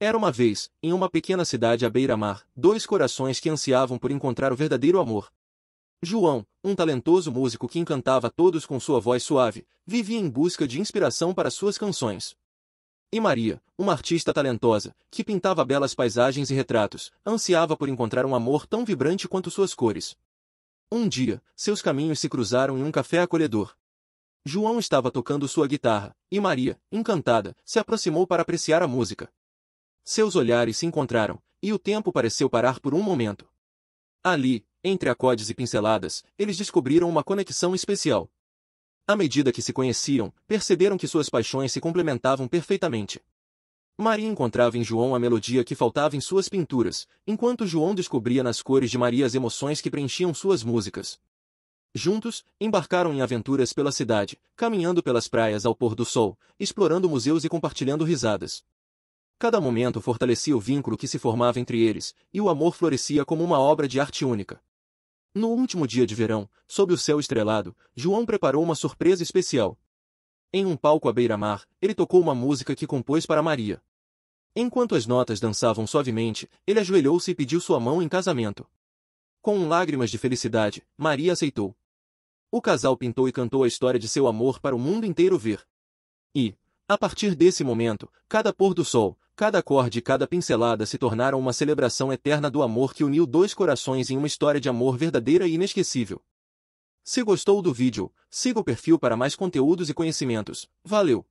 Era uma vez, em uma pequena cidade à beira-mar, dois corações que ansiavam por encontrar o verdadeiro amor. João, um talentoso músico que encantava todos com sua voz suave, vivia em busca de inspiração para suas canções. E Maria, uma artista talentosa, que pintava belas paisagens e retratos, ansiava por encontrar um amor tão vibrante quanto suas cores. Um dia, seus caminhos se cruzaram em um café acolhedor. João estava tocando sua guitarra, e Maria, encantada, se aproximou para apreciar a música. Seus olhares se encontraram, e o tempo pareceu parar por um momento. Ali, entre acordes e pinceladas, eles descobriram uma conexão especial. À medida que se conheciam, perceberam que suas paixões se complementavam perfeitamente. Maria encontrava em João a melodia que faltava em suas pinturas, enquanto João descobria nas cores de Maria as emoções que preenchiam suas músicas. Juntos, embarcaram em aventuras pela cidade, caminhando pelas praias ao pôr do sol, explorando museus e compartilhando risadas. Cada momento fortalecia o vínculo que se formava entre eles, e o amor florescia como uma obra de arte única. No último dia de verão, sob o céu estrelado, João preparou uma surpresa especial. Em um palco à beira-mar, ele tocou uma música que compôs para Maria. Enquanto as notas dançavam suavemente, ele ajoelhou-se e pediu sua mão em casamento. Com lágrimas de felicidade, Maria aceitou. O casal pintou e cantou a história de seu amor para o mundo inteiro ver. E, a partir desse momento, cada pôr do sol, cada acorde e cada pincelada se tornaram uma celebração eterna do amor que uniu dois corações em uma história de amor verdadeira e inesquecível. Se gostou do vídeo, siga o perfil para mais conteúdos e conhecimentos. Valeu!